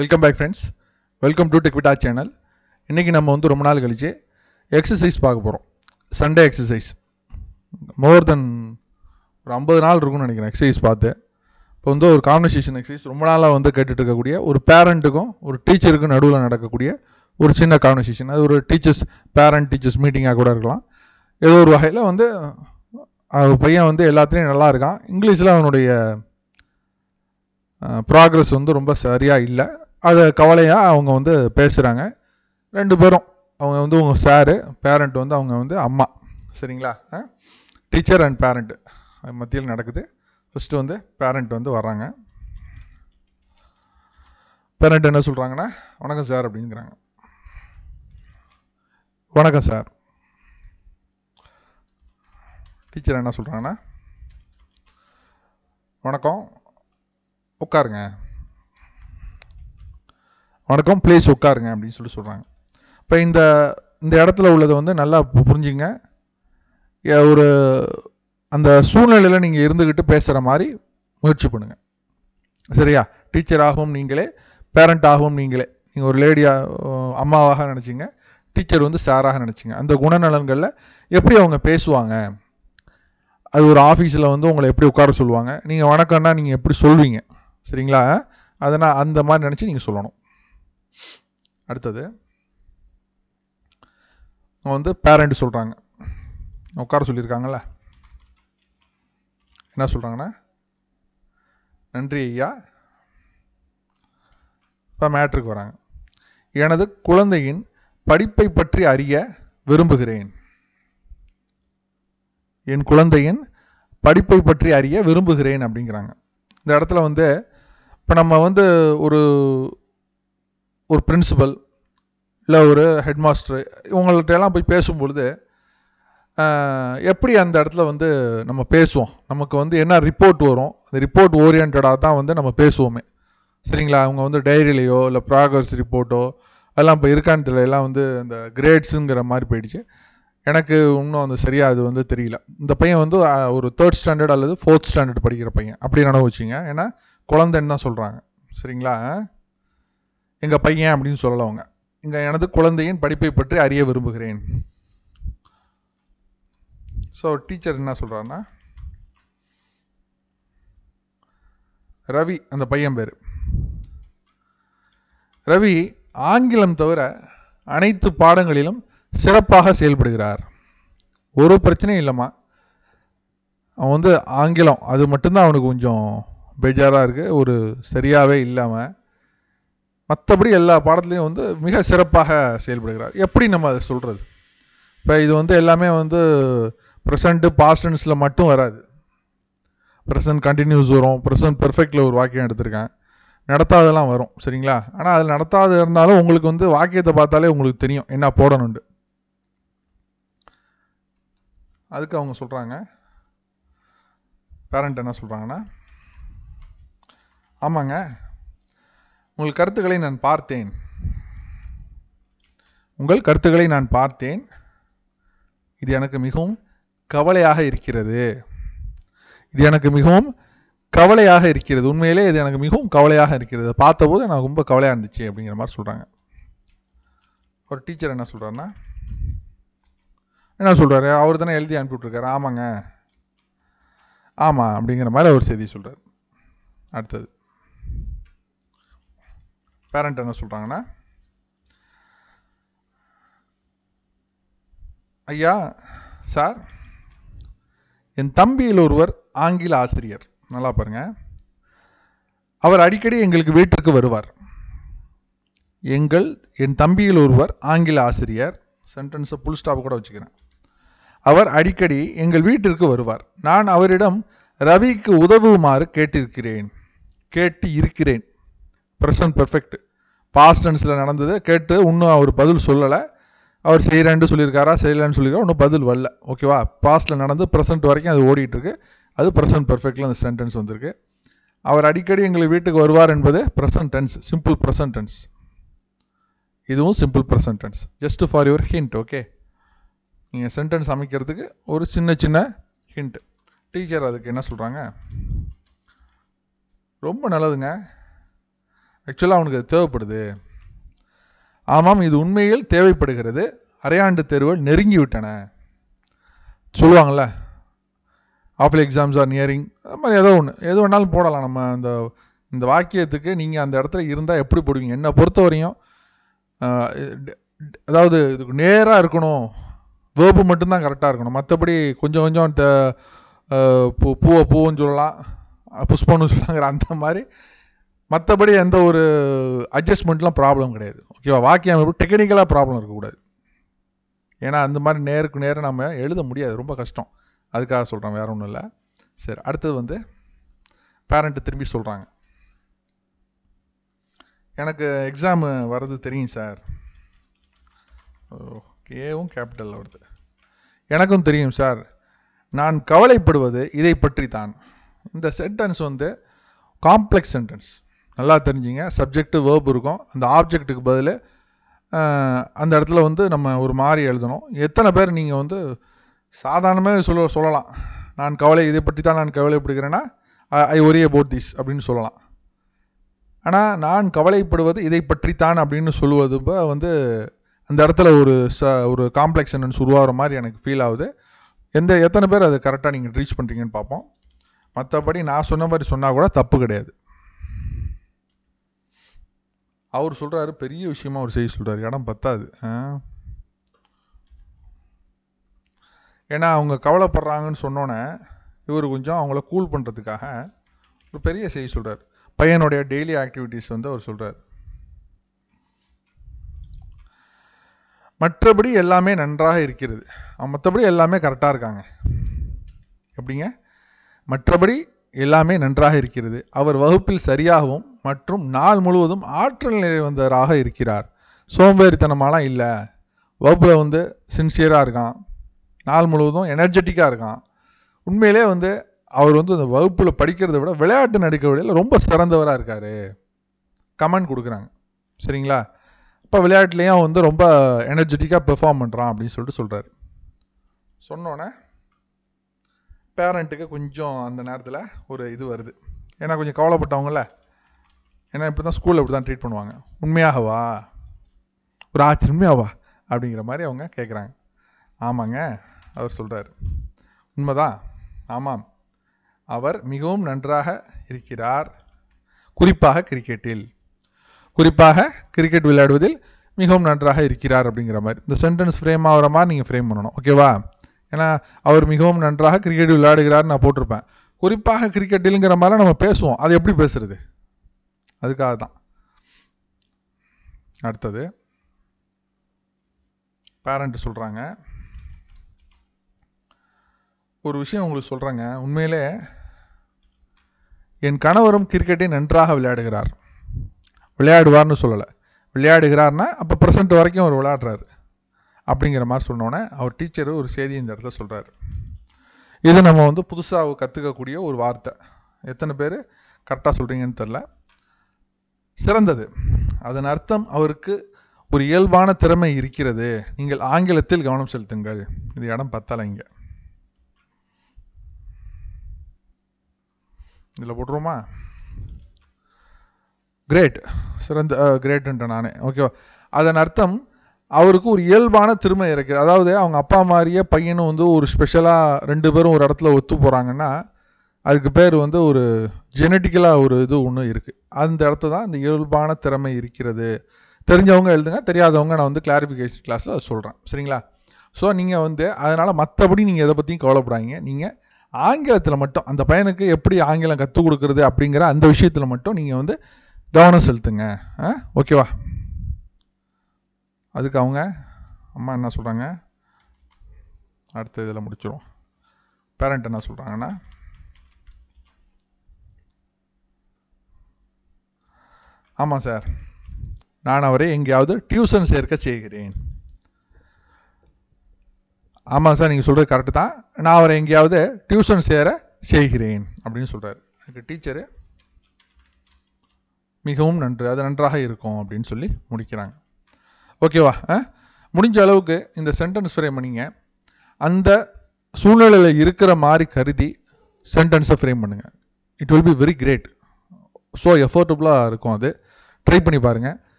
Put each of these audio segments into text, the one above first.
welcome back friends welcome to Techvitta channel இன்றைக்கி நம்ம வந்து ரொம்ப நாள் கழித்து எக்ஸசைஸ் பார்க்க போகிறோம் சண்டே எக்ஸசைஸ் மோர் தென் ஒரு ஐம்பது நாள் இருக்கும்னு நினைக்கிறேன் எக்ஸசைஸ் பார்த்து இப்போ வந்து ஒரு கான்வர்சேஷன் எக்ஸசைஸ் ரொம்ப நாளாக வந்து கேட்டுட்டு இருக்கக்கூடிய ஒரு பேரண்ட்டுக்கும் ஒரு டீச்சருக்கும் நடுவில் நடக்கக்கூடிய ஒரு சின்ன கான்வர்சேஷன் அது ஒரு டீச்சர்ஸ் பேரண்ட் டீச்சர்ஸ் மீட்டிங்காக கூட இருக்கலாம் ஏதோ ஒரு வகையில் வந்து பையன் வந்து எல்லாத்துலேயும் நல்லா இருக்கான் இங்கிலீஷில் அவனுடைய ப்ராக்ரஸ் வந்து ரொம்ப சரியாக இல்லை அதை கவலையாக அவங்க வந்து பேசுகிறாங்க ரெண்டு பேரும் அவங்க வந்து உங்கள் சாரு பேரண்ட் வந்து அவங்க வந்து அம்மா சரிங்களா டீச்சர் அண்ட் பேரண்ட்டு மத்தியில் நடக்குது ஃபஸ்ட்டு வந்து பேரண்ட் வந்து வர்றாங்க பேரண்ட் என்ன சொல்கிறாங்கன்னா வணக்கம் சார் அப்படிங்கிறாங்க வணக்கம் சார் டீச்சர் என்ன சொல்கிறாங்கண்ணா வணக்கம் உட்காருங்க வணக்கம் பிளேஸ் உட்காருங்க அப்படின்னு சொல்லி சொல்கிறாங்க இப்போ இந்த இந்த இடத்துல உள்ளது வந்து நல்லா புரிஞ்சுங்க ஒரு அந்த சூழ்நிலையில் நீங்கள் இருந்துக்கிட்டு பேசுகிற மாதிரி முயற்சி பண்ணுங்கள் சரியா டீச்சர் ஆகவும் நீங்களே பேரண்ட் ஆகவும் நீங்களே நீங்கள் ஒரு லேடியாக அம்மாவாக நினச்சிங்க டீச்சர் வந்து சாராக நினச்சிங்க அந்த குணநலன்களில் எப்படி அவங்க பேசுவாங்க அது ஒரு ஆஃபீஸில் வந்து உங்களை எப்படி உட்கார சொல்லுவாங்க நீங்கள் வணக்கம்னா நீங்கள் எப்படி சொல்வீங்க சரிங்களா அதனால் அந்த மாதிரி நினச்சி நீங்கள் சொல்லணும் அடுத்தது வந்து பேரண்ட் சொல்கிறாங்க உட்கார சொல்லியிருக்காங்கல்ல என்ன சொல்கிறாங்கண்ணா நன்றி ஐயா இப்போ மேட்ருக்கு வராங்க எனது குழந்தையின் படிப்பை பற்றி அறிய விரும்புகிறேன் என் குழந்தையின் படிப்பை பற்றி அறிய விரும்புகிறேன் அப்படிங்கிறாங்க இந்த இடத்துல வந்து இப்போ நம்ம வந்து ஒரு ஒரு பிரின்சிபல் இல்லை ஒரு ஹெட் மாஸ்டர் இவங்கள்ட்டெல்லாம் போய் பேசும்பொழுது எப்படி அந்த இடத்துல வந்து நம்ம பேசுவோம் நமக்கு வந்து என்ன ரிப்போர்ட் வரும் அந்த ரிப்போர்ட் ஓரியன்டாக தான் வந்து நம்ம பேசுவோமே சரிங்களா அவங்க வந்து டைரியிலையோ இல்லை ப்ராக்ரஸ் ரிப்போர்ட்டோ அதெல்லாம் இப்போ இருக்கான்னு தெரியல எல்லாம் வந்து இந்த கிரேட்ஸுங்கிற மாதிரி போயிடுச்சு எனக்கு இன்னும் அந்த சரியாக அது வந்து தெரியல இந்த பையன் வந்து ஒரு தேர்ட் ஸ்டாண்டர்ட் அல்லது ஃபோர்த் ஸ்டாண்டர்ட் படிக்கிற பையன் அப்படி நினைவு வச்சுங்க ஏன்னா குழந்தைன்னு தான் சொல்கிறாங்க சரிங்களா எங்கள் பையன் அப்படின்னு சொல்லலவங்க இங்கே எனது குழந்தையின் படிப்பை பற்றி அறிய விரும்புகிறேன் ஸோ டீச்சர் என்ன சொல்கிறாருன்னா ரவி அந்த பையன் பேர் ரவி ஆங்கிலம் தவிர அனைத்து பாடங்களிலும் சிறப்பாக செயல்படுகிறார் ஒரு பிரச்சனையும் இல்லைம்மா அவன் வந்து ஆங்கிலம் அது மட்டும்தான் அவனுக்கு கொஞ்சம் பெஜாராக இருக்குது ஒரு சரியாகவே இல்லாமல் மற்றபடி எல்லா பாடத்துலையும் வந்து மிக சிறப்பாக செயல்படுகிறார் எப்படி நம்ம அதை சொல்கிறது இப்போ இது வந்து எல்லாமே வந்து ப்ரெசண்ட்டு பாஸ்டன்ஸில் மட்டும் வராது ப்ரெசன்ட் கண்டினியூஸ் வரும் ப்ரெசன்ட் பெர்ஃபெக்டில் ஒரு வாக்கியம் எடுத்திருக்கேன் நடத்தாதெல்லாம் வரும் சரிங்களா ஆனால் அதில் நடத்தாத இருந்தாலும் உங்களுக்கு வந்து வாக்கியத்தை பார்த்தாலே உங்களுக்கு தெரியும் என்ன போடணுண்டு அதுக்கு அவங்க சொல்கிறாங்க பேரண்ட் என்ன சொல்கிறாங்கன்னா ஆமாங்க உங்கள் கருத்துக்களை நான் பார்த்தேன் உங்கள் கருத்துக்களை நான் பார்த்தேன் இது எனக்கு மிகவும் கவலையாக இருக்கிறது இது எனக்கு மிகவும் கவலையாக இருக்கிறது உண்மையிலே இது எனக்கு மிகவும் கவலையாக இருக்கிறது பார்த்தபோது எனக்கு ரொம்ப கவலையாக இருந்துச்சு அப்படிங்கிற மாதிரி சொல்கிறாங்க ஒரு டீச்சர் என்ன சொல்கிறாருன்னா என்ன சொல்கிறாரு அவர் தானே எழுதி அனுப்பிவிட்ருக்காரு ஆமாங்க ஆமாம் அப்படிங்கிற மாதிரி அவர் செய்தி சொல்கிறார் அடுத்தது பேரண்ட் என்ன சொல்கிறாங்கன்னா ஐயா சார் என் தம்பியில் ஒருவர் ஆங்கில ஆசிரியர் நல்லா பாருங்க அவர் அடிக்கடி எங்களுக்கு வீட்டிற்கு வருவார் எங்கள் என் தம்பியில் ஒருவர் ஆங்கில ஆசிரியர் சென்டென்ஸை புல் ஸ்டாப் கூட வச்சுக்கிறேன் அவர் அடிக்கடி எங்கள் வீட்டிற்கு வருவார் நான் அவரிடம் ரவிக்கு உதவுமாறு கேட்டிருக்கிறேன் கேட்டு இருக்கிறேன் பிரசன்ட் பெர்ஃபெக்ட் பாஸ்ட் டென்ஸில் நடந்தது கேட்டு இன்னும் அவர் பதில் சொல்லலை அவர் செய்கிறேன்னு சொல்லியிருக்காரா செய்யலான்னு சொல்லியிருக்காரு இன்னும் பதில் வரல ஓகேவா பாஸ்ட்டில் நடந்து ப்ரெசென்ட் வரைக்கும் அது ஓடிட்டுருக்கு அது ப்ரெசென்ட் பர்ஃபெக்டில் அந்த சென்டென்ஸ் வந்திருக்கு அவர் அடிக்கடி எங்களை வீட்டுக்கு வருவார் என்பது present tense simple present tense இதுவும் simple present tense just for your hint okay நீங்கள் சென்டென்ஸ் அமைக்கிறதுக்கு ஒரு சின்ன சின்ன ஹிண்ட் டீச்சர் அதுக்கு என்ன சொல்கிறாங்க ரொம்ப நல்லதுங்க ஆக்சுவலாக அவனுக்கு அது தேவைப்படுது ஆமாம் இது உண்மையில் தேவைப்படுகிறது அரையாண்டு தேர்வுகள் நெருங்கி விட்டன சொல்லுவாங்கள்ல ஆஃபில் எக்ஸாம்ஸ் ஆர் நியரிங் அது மாதிரி ஏதோ ஒன்று எது வேணாலும் போடலாம் நம்ம அந்த இந்த வாக்கியத்துக்கு நீங்கள் அந்த இடத்துல இருந்தால் எப்படி போடுவீங்க என்னை பொறுத்த வரையும் அதாவது இதுக்கு நேராக இருக்கணும் வேப்பு மட்டும்தான் கரெக்டாக இருக்கணும் மற்றபடி கொஞ்சம் கொஞ்சம் பூ பூவை பூவும் சொல்லலாம் புஷ்பம்னு சொல்லலாங்கிற அந்த மாதிரி மற்றபடி எந்த ஒரு அட்ஜஸ்ட்மெண்ட்லாம் ப்ராப்ளம் கிடையாது ஓகேவா வாக்கிய அமைப்பு டெக்னிக்கலாக ப்ராப்ளம் இருக்கக்கூடாது ஏன்னா அந்த மாதிரி நேருக்கு நேரம் நம்ம எழுத முடியாது ரொம்ப கஷ்டம் அதுக்காக சொல்கிறேன் வேறு ஒன்றும் இல்லை சரி அடுத்தது வந்து பேரண்ட்டு திரும்பி சொல்கிறாங்க எனக்கு எக்ஸாம் வர்றது தெரியும் சார் ஏவும் கேபிட்டலில் வருது எனக்கும் தெரியும் சார் நான் கவலைப்படுவது இதை பற்றி தான் இந்த சென்டென்ஸ் வந்து காம்ப்ளெக்ஸ் சென்டென்ஸ் நல்லா தெரிஞ்சுங்க சப்ஜெக்ட் வேர்ப் இருக்கும் அந்த ஆப்ஜெக்ட்டுக்கு பதில் அந்த இடத்துல வந்து நம்ம ஒரு மாதிரி எழுதணும் எத்தனை பேர் நீங்கள் வந்து சாதாரணமாக சொல்ல சொல்லலாம் நான் கவலை இதை பற்றி தான் நான் கவலைப்படுகிறேன்னா ஐ ஒரே அபவுட் திஸ் அப்படின்னு சொல்லலாம் ஆனால் நான் கவலைப்படுவது இதை பற்றித்தான் அப்படின்னு சொல்லுவது வந்து அந்த இடத்துல ஒரு ச ஒரு காம்ப்ளெக்ஸ் என்னன்னு உருவாகிற மாதிரி எனக்கு ஃபீல் ஆகுது எந்த எத்தனை பேர் அது கரெக்டாக நீங்கள் ரீச் பண்ணுறீங்கன்னு பார்ப்போம் மற்றபடி நான் சொன்ன மாதிரி சொன்னால் கூட தப்பு கிடையாது அவர் சொல்கிறாரு பெரிய விஷயமா அவர் செய்ய சொல்கிறார் இடம் பத்தாது ஏன்னா அவங்க கவலைப்படுறாங்கன்னு சொன்னோன்னே இவர் கொஞ்சம் அவங்கள கூல் பண்ணுறதுக்காக ஒரு பெரிய செய்தி சொல்கிறார் பையனுடைய டெய்லி ஆக்டிவிட்டீஸ் வந்து அவர் சொல்கிறார் மற்றபடி எல்லாமே நன்றாக இருக்கிறது மற்றபடி எல்லாமே கரெக்டாக இருக்காங்க எப்படிங்க மற்றபடி எல்லாமே நன்றாக இருக்கிறது அவர் வகுப்பில் சரியாகவும் மற்றும் நாள் முழுவதும் ஆற்றல் நிலை வந்தவராக இருக்கிறார் சோம்பேறித்தனமாலாம் இல்லை வகுப்பில் வந்து சின்சியராக இருக்கான் நாள் முழுவதும் எனர்ஜெட்டிக்காக இருக்கான் உண்மையிலே வந்து அவர் வந்து அந்த வகுப்பில் படிக்கிறத விட விளையாட்டு நடிக்க வழியில் ரொம்ப சிறந்தவராக இருக்கார் கமெண்ட் கொடுக்குறாங்க சரிங்களா இப்போ விளையாட்டுலேயும் வந்து ரொம்ப எனர்ஜெட்டிக்காக பெர்ஃபார்ம் பண்ணுறான் அப்படின்னு சொல்லிட்டு சொல்கிறாரு சொன்னோன்னே பேரண்ட்டுக்கு கொஞ்சம் அந்த நேரத்தில் ஒரு இது வருது ஏன்னா கொஞ்சம் கவலைப்பட்டவங்கள ஏன்னா இப்படி தான் ஸ்கூலில் இப்படி தான் ட்ரீட் பண்ணுவாங்க உண்மையாகவா ஒரு ஆச்சரியமையாவா அப்படிங்கிற மாதிரி அவங்க கேட்குறாங்க ஆமாங்க அவர் சொல்கிறார் உண்மைதான் ஆமாம் அவர் மிகவும் நன்றாக இருக்கிறார் குறிப்பாக கிரிக்கெட்டில் குறிப்பாக கிரிக்கெட் விளையாடுவதில் மிகவும் நன்றாக இருக்கிறார் அப்படிங்கிற மாதிரி இந்த சென்டென்ஸ் ஃப்ரேம் ஆகிற மாதிரி நீங்கள் ஃப்ரேம் பண்ணணும் ஓகேவா ஏன்னா அவர் மிகவும் நன்றாக கிரிக்கெட் விளையாடுகிறார் நான் போட்டிருப்பேன் குறிப்பாக கிரிக்கெட்டிலுங்கிற மாதிரிலாம் நம்ம பேசுவோம் அது எப்படி பேசுறது அதுக்காக தான் அடுத்தது பேரண்ட் சொல்கிறாங்க ஒரு விஷயம் உங்களுக்கு சொல்கிறேங்க உண்மையிலே என் கணவரும் கிரிக்கெட்டை நன்றாக விளையாடுகிறார் விளையாடுவார்னு சொல்லலை விளையாடுகிறார்னா அப்போ ப்ரெசண்ட் வரைக்கும் அவர் விளையாடுறாரு அப்படிங்கிற மாதிரி சொன்னோன்னே அவர் டீச்சர் ஒரு செய்தி இந்த இடத்துல சொல்கிறார் இது நம்ம வந்து புதுசாக கற்றுக்கக்கூடிய ஒரு வார்த்தை எத்தனை பேர் கரெக்டாக சொல்கிறீங்கன்னு தெரில சிறந்தது அதன் அர்த்தம் அவருக்கு ஒரு இயல்பான திறமை இருக்கிறது நீங்கள் ஆங்கிலத்தில் கவனம் செலுத்துங்கள் இது இடம் பத்தல இங்கே இதில் போட்டுருமா கிரேட் சிறந்த கிரேட்டுன்ட்டேன் நானே ஓகேவா அதன் அர்த்தம் அவருக்கு ஒரு இயல்பான திறமை இருக்குது அதாவது அவங்க அப்பா மாதிரியே பையனும் வந்து ஒரு ஸ்பெஷலாக ரெண்டு பேரும் ஒரு இடத்துல ஒத்து போகிறாங்கன்னா அதுக்கு பேர் வந்து ஒரு ஜெனட்டிக்கலாக ஒரு இது ஒன்று இருக்குது அந்த இடத்துல தான் இந்த இயல்பான திறமை இருக்கிறது தெரிஞ்சவங்க எழுதுங்க தெரியாதவங்க நான் வந்து கிளாரிஃபிகேஷன் கிளாஸில் சொல்கிறேன் சரிங்களா ஸோ நீங்கள் வந்து அதனால் மற்றபடி நீங்கள் எதை பற்றியும் கவலைப்படாங்க நீங்கள் ஆங்கிலத்தில் மட்டும் அந்த பையனுக்கு எப்படி ஆங்கிலம் கற்றுக் கொடுக்குறது அப்படிங்கிற அந்த விஷயத்தில் மட்டும் நீங்கள் வந்து கவனம் செலுத்துங்க ஓகேவா அதுக்கு அவங்க அம்மா என்ன சொல்கிறாங்க அடுத்த இதில் முடிச்சிடும் பேரண்ட் என்ன சொல்கிறாங்கன்னா ஆமாம் சார் நான் அவரை எங்கேயாவது டியூஷன் சேர்க்க செய்கிறேன் ஆமாம் சார் நீங்கள் சொல்கிறது கரெக்டு தான் நான் அவரை எங்கேயாவது டியூஷன் சேர செய்கிறேன் அப்படின்னு சொல்கிறார் எனக்கு டீச்சரு மிகவும் நன்று அது நன்றாக இருக்கும் அப்படின்னு சொல்லி முடிக்கிறாங்க ஓகேவா முடிஞ்ச அளவுக்கு இந்த சென்டென்ஸ் ஃப்ரேம் பண்ணிங்க அந்த சூழ்நிலையில் இருக்கிற மாதிரி கருதி சென்டென்ஸை ஃப்ரேம் பண்ணுங்கள் it will be very great so எஃபோர்டபுளாக இருக்கும் அது ட்ரை பண்ணி பாருங்கள்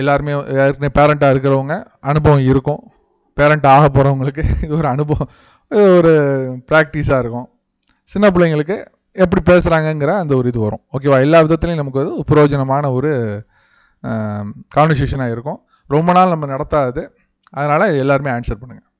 எல்லாருமே யாருக்குமே பேரண்ட்டாக இருக்கிறவங்க அனுபவம் இருக்கும் பேரண்ட் ஆக போகிறவங்களுக்கு இது ஒரு அனுபவம் இது ஒரு ப்ராக்டிஸாக இருக்கும் சின்ன பிள்ளைங்களுக்கு எப்படி பேசுகிறாங்கங்கிற அந்த ஒரு இது வரும் ஓகேவா எல்லா விதத்துலையும் நமக்கு ஒரு பிரயோஜனமான ஒரு கான்வர்சேஷனாக இருக்கும் ரொம்ப நாள் நம்ம நடத்தாது அதனால் எல்லாருமே ஆன்சர் பண்ணுங்கள்